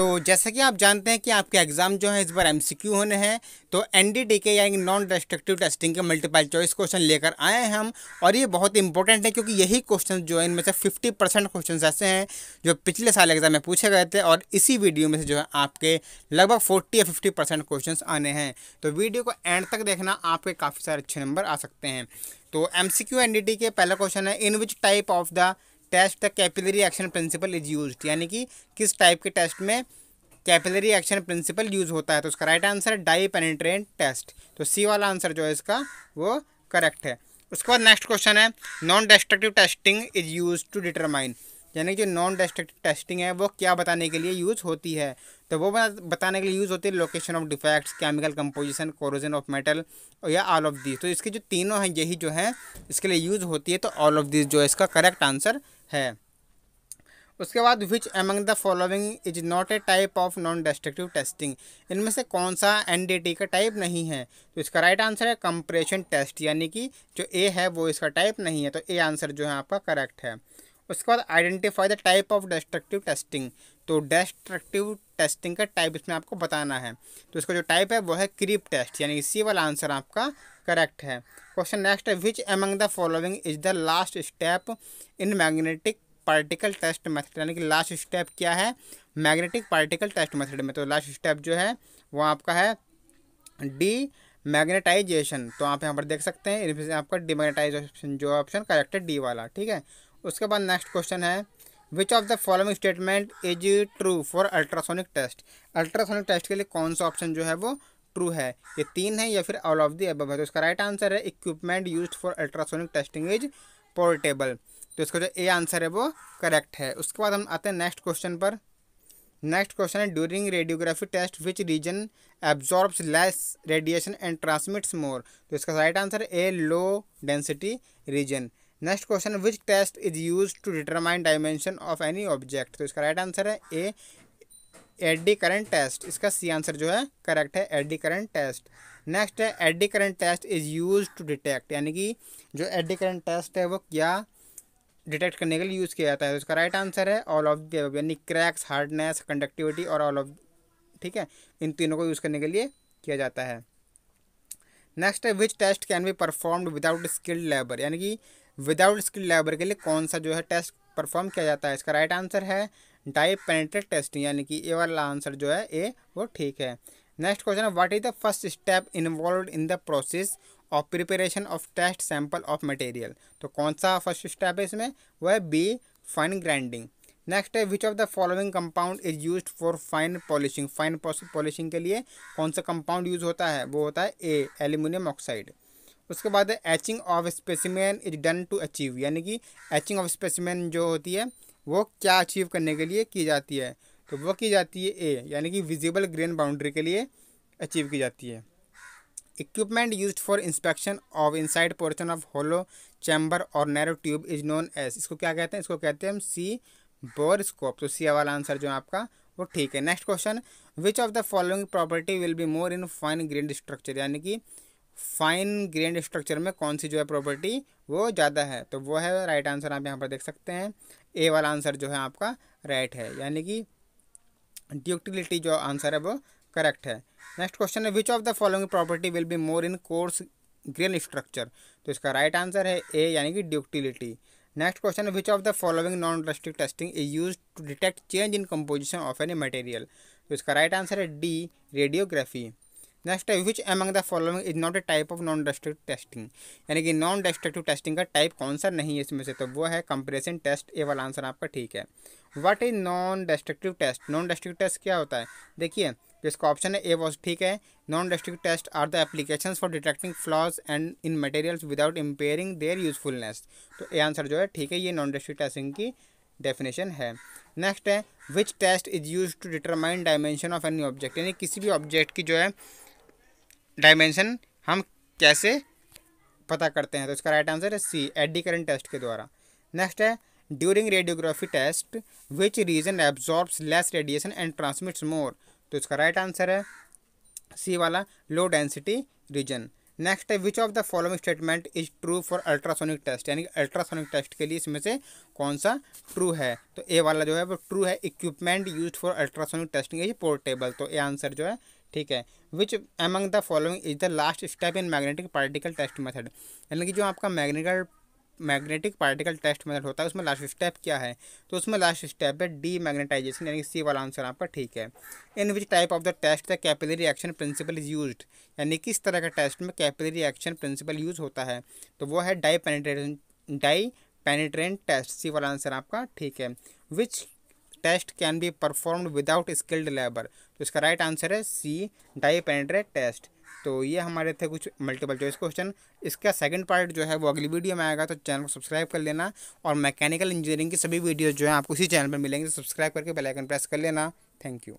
तो जैसा कि आप जानते हैं कि आपके एग्ज़ाम जो है इस बार एमसीक्यू होने हैं तो एनडीटीके यानी नॉन डिस्ट्रक्टिव टेस्टिंग के मल्टीपल चॉइस क्वेश्चन लेकर आए हैं हम और ये बहुत इंपॉर्टेंट है क्योंकि यही क्वेश्चन जो है इनमें से फिफ्टी परसेंट क्वेश्चन ऐसे हैं जो पिछले साल एग्जाम में पूछे गए थे और इसी वीडियो में से जो है आपके लगभग फोर्टी या फिफ्टी परसेंट क्वेश्चन आने हैं तो वीडियो को एंड तक देखना आपके काफ़ी सारे अच्छे नंबर आ सकते हैं तो M C Q N D D के पहला क्वेश्चन है in which type of the test the capillary action principle is use यानी कि किस टाइप के टेस्ट में कैपिलरी एक्शन प्रिंसिपल यूज होता है तो उसका राइट आंसर है डाई पेनिट्रेंट टेस्ट तो सी वाला आंसर जो है इसका वो करेक्ट है उसके बाद नेक्स्ट क्वेश्चन है non destructive testing is use to determine यानी कि नॉन डिस्ट्रक्टिव टेस्टिंग है वो क्या बताने के लिए यूज़ होती है तो वो बताने के लिए यूज़ होती है location of defects chemical composition corrosion of metal या ऑल ऑफ दिस तो इसके जो तीनों हैं यही जो है इसके लिए यूज़ होती है तो ऑल ऑफ दिस जो है इसका करेक्ट आंसर है उसके बाद which among the following is not a type of non destructive testing इनमें से कौन सा एन का टाइप नहीं है तो इसका राइट आंसर है कंप्रेशन टेस्ट यानी कि जो ए है वो इसका टाइप नहीं है तो ए आंसर जो है आपका करेक्ट है उसके बाद identify the type of destructive testing तो डिस्ट्रक्टिव टेस्टिंग का टाइप इसमें आपको बताना है तो इसका जो टाइप है वो है क्रीप टेस्ट यानी इसी वाला आंसर आपका करेक्ट है क्वेश्चन नेक्स्ट है which among the following is the last step in magnetic particle test method यानी कि लास्ट स्टेप क्या है मैग्नेटिक पार्टिकल टेस्ट मेथड में तो लास्ट स्टेप जो है वो आपका है डी मैग्नेटाइजेशन तो आप यहाँ पर देख सकते हैं आपका डिमैग्नेटाइजेशन जो ऑप्शन करेक्ट है डी वाला ठीक है उसके बाद नेक्स्ट क्वेश्चन है which of the following statement is true for ultrasonic test ultrasonic test के लिए कौन सा ऑप्शन जो है वो ट्रू है ये तीन है या फिर ऑल ऑफ दी एबव है तो इसका राइट आंसर है equipment use for ultrasonic testing is portable तो इसका जो ए आंसर है वो करेक्ट है उसके बाद हम आते हैं नेक्स्ट क्वेश्चन पर नेक्स्ट क्वेश्चन है during radiography test which region absorbs less radiation and transmits more तो इसका right answer a low density region next question which test is use to determine dimension of any object तो इसका right answer है ए AD current test इसका C answer जो है correct है eddy current test next है eddy current test is use to detect यानी कि जो एडी करंट टेस्ट है वो क्या डिटेक्ट करने के लिए यूज़ किया जाता है तो इसका राइट आंसर है ऑल ऑफ द यानी क्रैक्स हार्डनेस कंडक्टिविटी और ऑल ऑफ ठीक है इन तीनों को यूज़ करने के लिए किया जाता है नेक्स्ट है which test can be performed without skilled labour यानी कि विदाउट स्किल्ड लेबर के लिए कौन सा जो है टेस्ट परफॉर्म किया जाता है इसका राइट आंसर है डाई पेनेट्रेट टेस्ट यानी कि ए वाला आंसर जो है ए वो ठीक है नेक्स्ट क्वेश्चन है what is the first step involve in the process of preparation of test sample of material तो कौन सा फर्स्ट स्टेप है इसमें वह है बी फाइन ग्राइंडिंग नेक्स्ट है which of the following compound is use for fine polishing fine polishing के लिए कौन सा कंपाउंड यूज होता है वो होता है ए एल्यूमिनियम ऑक्साइड उसके बाद etching of specimen is done to achieve यानी कि एचिंग ऑफ स्पेसिमैन जो होती है वो क्या अचीव करने के लिए की जाती है तो वो की जाती है ए यानी कि विजिबल ग्रेन बाउंड्री के लिए अचीव की जाती है equipment use for inspection of inside portion of hollow chamber और narrow tube is known as इसको क्या कहते हैं इसको कहते हैं हम सी बोर स्कोप तो सी वाला आंसर जो है आपका वो ठीक है next question which of the following property will be more in fine grain structure यानी कि फाइन ग्रेन स्ट्रक्चर में कौन सी जो है प्रॉपर्टी वो ज़्यादा है तो वो है राइट आंसर आप यहाँ पर देख सकते हैं ए वाला आंसर जो है आपका राइट है यानी कि ड्यूक्टिलिटी जो आंसर है वो करेक्ट है नेक्स्ट क्वेश्चन है which of the following property will be more in coarse grain structure तो इसका राइट right आंसर है ए यानी कि ड्यूक्टिलिटी नेक्स्ट क्वेश्चन है which of the following non rustic testing is use to detect change in composition of any material तो इसका right right answer है D radiography next है which among the following is not a type of non destructive testing यानी कि non destructive testing का type कौन सा नहीं है इसमें से तो वो है कंप्रेशन टेस्ट ए वाला आंसर आपका ठीक है what is non destructive test non destructive test क्या होता है देखिए तो इसका ऑप्शन है ए वॉज ठीक है non district test are the application for detecting flaws and in materials without impairing their usefulness तो ए आंसर जो है ठीक है ये नॉन डिस्ट्रिक्ट टेस्टिंग की डेफिनेशन है नेक्स्ट है which test is use to determine dimension of any object यानी किसी भी ऑब्जेक्ट की जो है डायमेंशन हम कैसे पता करते हैं तो इसका राइट आंसर है सी एडी करंट टेस्ट के द्वारा नेक्स्ट है during radiography test which region absorbs less radiation and transmits more तो इसका राइट आंसर है सी वाला लो डेंसिटी रीजन नेक्स्ट है which of the following statement is true for ultrasonic test यानी कि अल्ट्रासोनिक टेस्ट के लिए इसमें से कौन सा ट्रू है तो ए वाला जो है वो ट्रू है equipment use for ultrasonic testing is portable तो ए आंसर जो है ठीक है which among the following is the last step in magnetic particle test method यानी कि जो आपका magnetical magnetic particle test method होता है उसमें लास्ट स्टेप क्या है तो उसमें लास्ट स्टेप है डी मैग्नेटाइजेशन यानी कि सी वाला आंसर आपका ठीक है in which type of the test the capillary reaction principle is use यानी किस तरह का टेस्ट में कैपिलरी रिएक्शन प्रिंसिपल यूज होता है तो वो है dye penetration dye penetrant test C वाला आंसर आपका ठीक है which test can be perform without skilled labour तो इसका राइट आंसर है सी डाई पेनेट्रेट टेस्ट तो ये हमारे थे कुछ मल्टीपल चॉइस क्वेश्चन इसका सेकंड पार्ट जो है वो अगली वीडियो में आएगा तो चैनल को सब्सक्राइब कर लेना और मैकेनिकल इंजीनियरिंग की सभी वीडियो जो है आपको इसी चैनल पर मिलेंगे सब्सक्राइब तो करके बेलाइकन प्रेस कर लेना थैंक यू